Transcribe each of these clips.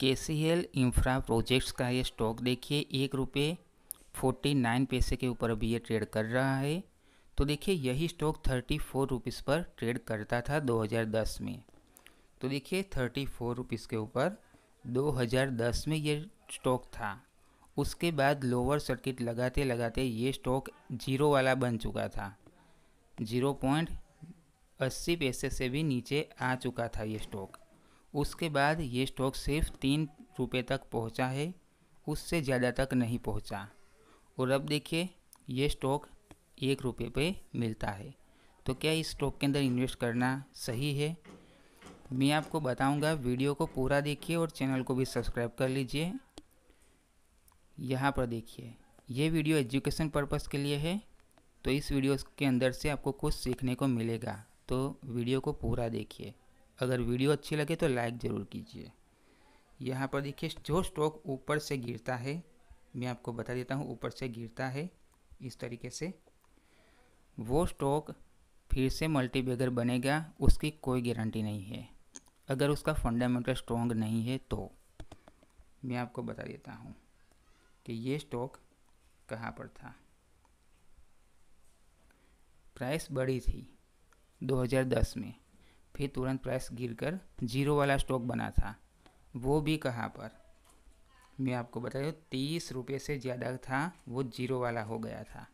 के C L infra projects का ये स्टॉक देखिए एक रुपये फोर्टी नाइन पैसे के ऊपर अभी ये ट्रेड कर रहा है तो देखिए यही स्टॉक थर्टी फोर रुपीज़ पर ट्रेड करता था 2010 में तो देखिए थर्टी फोर रुपीज़ के ऊपर 2010 में ये स्टॉक था उसके बाद लोअर सर्किट लगाते लगाते ये स्टॉक जीरो वाला बन चुका था जीरो पॉइंट अस्सी पैसे से भी नीचे आ चुका था ये स्टॉक उसके बाद ये स्टॉक सिर्फ तीन रुपये तक पहुंचा है उससे ज़्यादा तक नहीं पहुंचा और अब देखिए ये स्टॉक एक रुपये पे मिलता है तो क्या इस स्टॉक के अंदर इन्वेस्ट करना सही है मैं आपको बताऊंगा वीडियो को पूरा देखिए और चैनल को भी सब्सक्राइब कर लीजिए यहाँ पर देखिए ये वीडियो एजुकेशन पर्पज़ के लिए है तो इस वीडियो के अंदर से आपको कुछ सीखने को मिलेगा तो वीडियो को पूरा देखिए अगर वीडियो अच्छी लगे तो लाइक ज़रूर कीजिए यहाँ पर देखिए जो स्टॉक ऊपर से गिरता है मैं आपको बता देता हूँ ऊपर से गिरता है इस तरीके से वो स्टॉक फिर से मल्टीबैगर बनेगा उसकी कोई गारंटी नहीं है अगर उसका फंडामेंटल स्ट्रॉन्ग नहीं है तो मैं आपको बता देता हूँ कि ये स्टॉक कहाँ पर था प्राइस बड़ी थी 2010 में फिर तुरंत प्राइस गिरकर जीरो वाला स्टॉक बना था वो भी कहाँ पर मैं आपको बता दूँ तीस रुपये से ज़्यादा था वो जीरो वाला हो गया था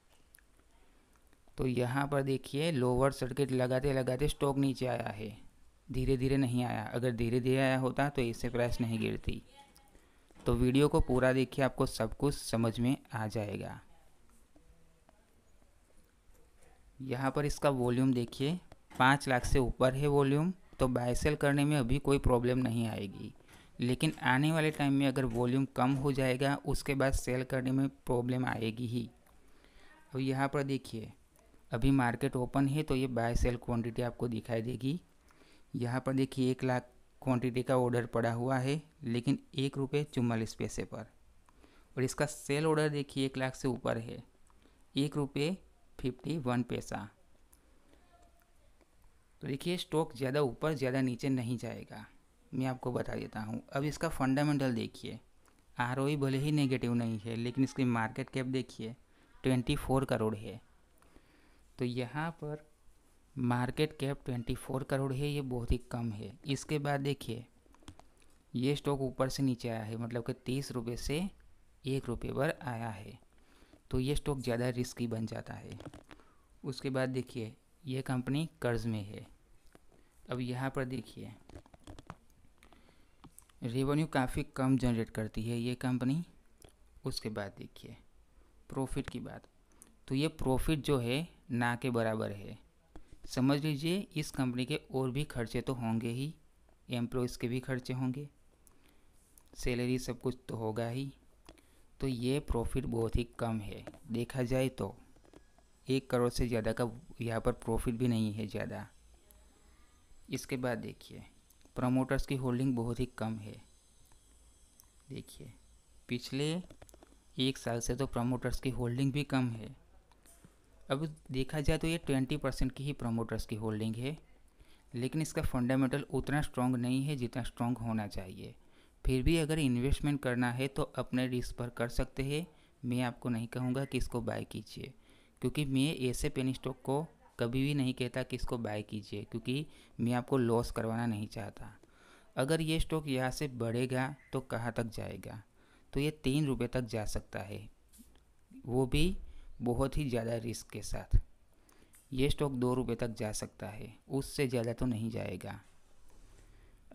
तो यहाँ पर देखिए लोअर सर्किट लगाते लगाते स्टॉक नीचे आया है धीरे धीरे नहीं आया अगर धीरे धीरे आया होता तो इससे प्राइस नहीं गिरती तो वीडियो को पूरा देखिए आपको सब कुछ समझ में आ जाएगा यहाँ पर इसका वॉल्यूम देखिए पाँच लाख से ऊपर है वॉल्यूम तो बाय सेल करने में अभी कोई प्रॉब्लम नहीं आएगी लेकिन आने वाले टाइम में अगर वॉल्यूम कम हो जाएगा उसके बाद सेल करने में प्रॉब्लम आएगी ही अब यहाँ पर देखिए अभी मार्केट ओपन है तो ये बाय सेल क्वांटिटी आपको दिखाई देगी यहाँ पर देखिए एक लाख क्वांटिटी का ऑर्डर पड़ा हुआ है लेकिन एक रुपये चुम्बालीस पैसे पर और इसका सेल ऑर्डर देखिए एक लाख से ऊपर है एक रुपये फिफ्टी वन पैसा तो देखिए स्टॉक ज़्यादा ऊपर ज़्यादा नीचे नहीं जाएगा मैं आपको बता देता हूँ अब इसका फंडामेंटल देखिए आर e भले ही नेगेटिव नहीं है लेकिन इसकी मार्केट कैप देखिए ट्वेंटी फोर करोड़ है तो यहाँ पर market cap twenty four crore है ये बहुत ही कम है इसके बाद देखिए ये स्टॉक ऊपर से नीचे आया है मतलब कि तीस रुपये से एक रुपये पर आया है तो ये स्टॉक ज़्यादा रिस्की बन जाता है उसके बाद देखिए ये कंपनी कर्ज में है अब यहाँ पर देखिए रेवेन्यू काफ़ी कम जनरेट करती है ये कंपनी उसके बाद देखिए प्रॉफिट की बात तो ये प्रॉफिट जो है ना के बराबर है समझ लीजिए इस कंपनी के और भी खर्चे तो होंगे ही एम्प्लॉयज़ के भी खर्चे होंगे सैलरी सब कुछ तो होगा ही तो ये प्रॉफिट बहुत ही कम है देखा जाए तो एक करोड़ से ज़्यादा का यहाँ पर प्रॉफिट भी नहीं है ज़्यादा इसके बाद देखिए प्रमोटर्स की होल्डिंग बहुत ही कम है देखिए पिछले एक साल से तो प्रमोटर्स की होल्डिंग भी कम है अब देखा जाए तो ये ट्वेंटी परसेंट की ही प्रमोटर्स की होल्डिंग है लेकिन इसका फंडामेंटल उतना स्ट्रॉन्ग नहीं है जितना स्ट्रॉन्ग होना चाहिए फिर भी अगर इन्वेस्टमेंट करना है तो अपने रिस्क पर कर सकते हैं मैं आपको नहीं कहूँगा कि इसको बाय कीजिए क्योंकि मैं ऐसे पेन स्टॉक को कभी भी नहीं कहता कि इसको बाय कीजिए क्योंकि मैं आपको लॉस करवाना नहीं चाहता अगर ये स्टॉक यहाँ से बढ़ेगा तो कहाँ तक जाएगा तो ये तीन रुपये तक जा सकता है वो भी बहुत ही ज़्यादा रिस्क के साथ ये स्टॉक दो रुपये तक जा सकता है उससे ज़्यादा तो नहीं जाएगा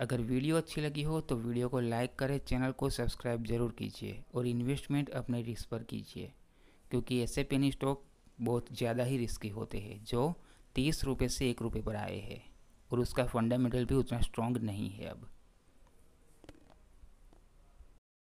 अगर वीडियो अच्छी लगी हो तो वीडियो को लाइक करें चैनल को सब्सक्राइब ज़रूर कीजिए और इन्वेस्टमेंट अपने रिस्क पर कीजिए क्योंकि ऐसे पेनी स्टॉक बहुत ज़्यादा ही रिस्की होते हैं जो तीस रुपये से एक रुपये पर आए हैं और उसका फंडामेंटल भी उतना स्ट्रॉन्ग नहीं है अब